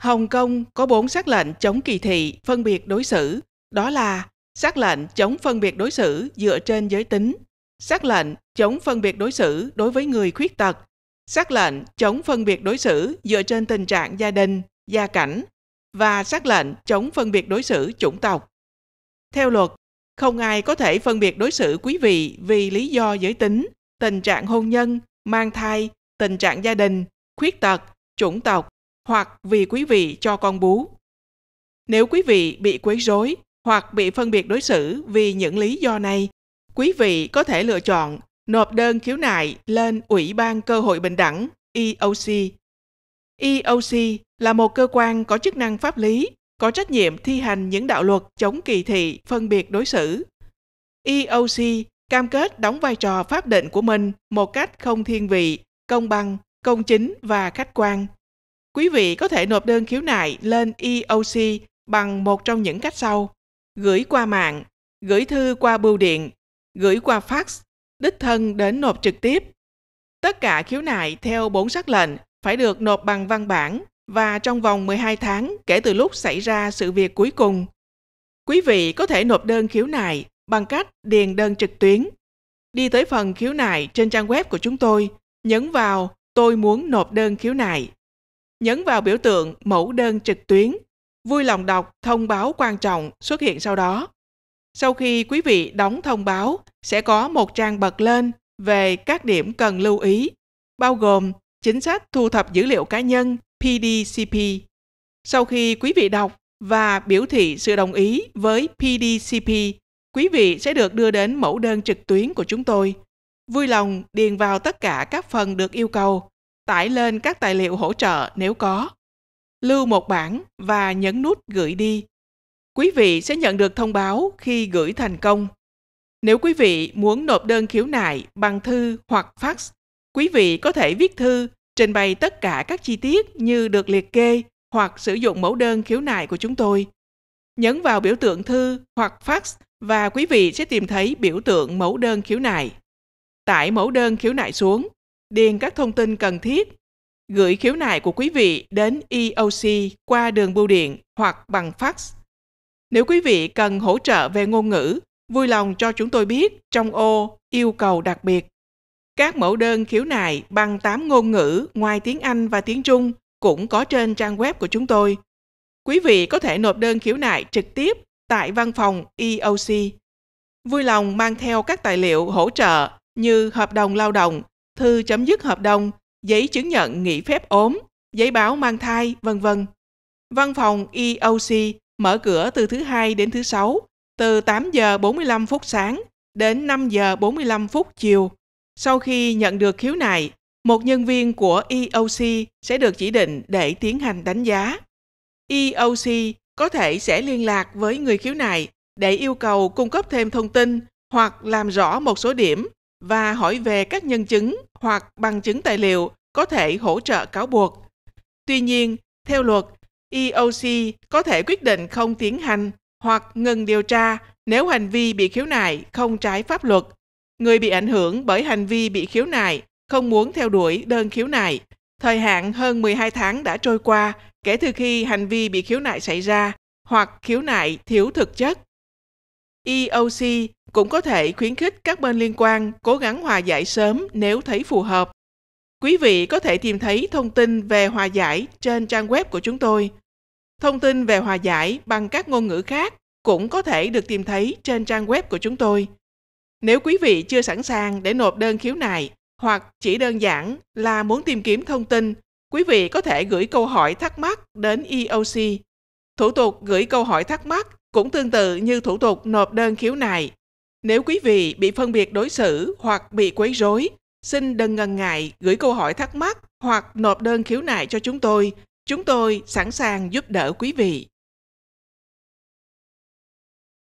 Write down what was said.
Hồng Kông có bốn sắc lệnh chống kỳ thị, phân biệt đối xử, đó là sắc lệnh chống phân biệt đối xử dựa trên giới tính, sắc lệnh chống phân biệt đối xử đối với người khuyết tật, sắc lệnh chống phân biệt đối xử dựa trên tình trạng gia đình, gia cảnh và sắc lệnh chống phân biệt đối xử chủng tộc. Theo luật, không ai có thể phân biệt đối xử quý vị vì lý do giới tính, tình trạng hôn nhân, mang thai, tình trạng gia đình, khuyết tật, chủng tộc hoặc vì quý vị cho con bú. Nếu quý vị bị quấy rối hoặc bị phân biệt đối xử vì những lý do này, quý vị có thể lựa chọn nộp đơn khiếu nại lên Ủy ban Cơ hội Bình đẳng EOC. EOC là một cơ quan có chức năng pháp lý, có trách nhiệm thi hành những đạo luật chống kỳ thị, phân biệt đối xử. EOC cam kết đóng vai trò pháp định của mình một cách không thiên vị, công bằng, công chính và khách quan Quý vị có thể nộp đơn khiếu nại lên EOC bằng một trong những cách sau: gửi qua mạng, gửi thư qua bưu điện, gửi qua fax, đích thân đến nộp trực tiếp. Tất cả khiếu nại theo bốn sắc lệnh phải được nộp bằng văn bản và trong vòng 12 tháng kể từ lúc xảy ra sự việc cuối cùng. Quý vị có thể nộp đơn khiếu nại bằng cách điền đơn trực tuyến. Đi tới phần khiếu nại trên trang web của chúng tôi, nhấn vào Tôi muốn nộp đơn khiếu nại nhấn vào biểu tượng mẫu đơn trực tuyến. Vui lòng đọc thông báo quan trọng xuất hiện sau đó. Sau khi quý vị đóng thông báo, sẽ có một trang bật lên về các điểm cần lưu ý, bao gồm chính sách thu thập dữ liệu cá nhân PDCP. Sau khi quý vị đọc và biểu thị sự đồng ý với PDCP, quý vị sẽ được đưa đến mẫu đơn trực tuyến của chúng tôi. Vui lòng điền vào tất cả các phần được yêu cầu tải lên các tài liệu hỗ trợ nếu có, lưu một bản và nhấn nút gửi đi. Quý vị sẽ nhận được thông báo khi gửi thành công. Nếu quý vị muốn nộp đơn khiếu nại bằng thư hoặc fax, quý vị có thể viết thư trình bày tất cả các chi tiết như được liệt kê hoặc sử dụng mẫu đơn khiếu nại của chúng tôi. Nhấn vào biểu tượng thư hoặc fax và quý vị sẽ tìm thấy biểu tượng mẫu đơn khiếu nại. Tải mẫu đơn khiếu nại xuống điền các thông tin cần thiết, gửi khiếu nại của quý vị đến EOC qua đường bưu điện hoặc bằng fax. Nếu quý vị cần hỗ trợ về ngôn ngữ, vui lòng cho chúng tôi biết trong ô yêu cầu đặc biệt. Các mẫu đơn khiếu nại bằng 8 ngôn ngữ ngoài tiếng Anh và tiếng Trung cũng có trên trang web của chúng tôi. Quý vị có thể nộp đơn khiếu nại trực tiếp tại văn phòng EOC. Vui lòng mang theo các tài liệu hỗ trợ như hợp đồng lao động, thư chấm dứt hợp đồng, giấy chứng nhận nghỉ phép ốm, giấy báo mang thai, vân vân. Văn phòng EOC mở cửa từ thứ hai đến thứ sáu, từ 8 giờ 45 phút sáng đến 5 giờ 45 phút chiều. Sau khi nhận được khiếu nại, một nhân viên của EOC sẽ được chỉ định để tiến hành đánh giá. EOC có thể sẽ liên lạc với người khiếu nại để yêu cầu cung cấp thêm thông tin hoặc làm rõ một số điểm và hỏi về các nhân chứng hoặc bằng chứng tài liệu có thể hỗ trợ cáo buộc. Tuy nhiên, theo luật, EOC có thể quyết định không tiến hành hoặc ngừng điều tra nếu hành vi bị khiếu nại không trái pháp luật. Người bị ảnh hưởng bởi hành vi bị khiếu nại không muốn theo đuổi đơn khiếu nại. Thời hạn hơn 12 tháng đã trôi qua kể từ khi hành vi bị khiếu nại xảy ra hoặc khiếu nại thiếu thực chất. EOC cũng có thể khuyến khích các bên liên quan cố gắng hòa giải sớm nếu thấy phù hợp. Quý vị có thể tìm thấy thông tin về hòa giải trên trang web của chúng tôi. Thông tin về hòa giải bằng các ngôn ngữ khác cũng có thể được tìm thấy trên trang web của chúng tôi. Nếu quý vị chưa sẵn sàng để nộp đơn khiếu nại hoặc chỉ đơn giản là muốn tìm kiếm thông tin, quý vị có thể gửi câu hỏi thắc mắc đến EOC. Thủ tục gửi câu hỏi thắc mắc cũng tương tự như thủ tục nộp đơn khiếu nại nếu quý vị bị phân biệt đối xử hoặc bị quấy rối, xin đừng ngần ngại gửi câu hỏi thắc mắc hoặc nộp đơn khiếu nại cho chúng tôi. Chúng tôi sẵn sàng giúp đỡ quý vị.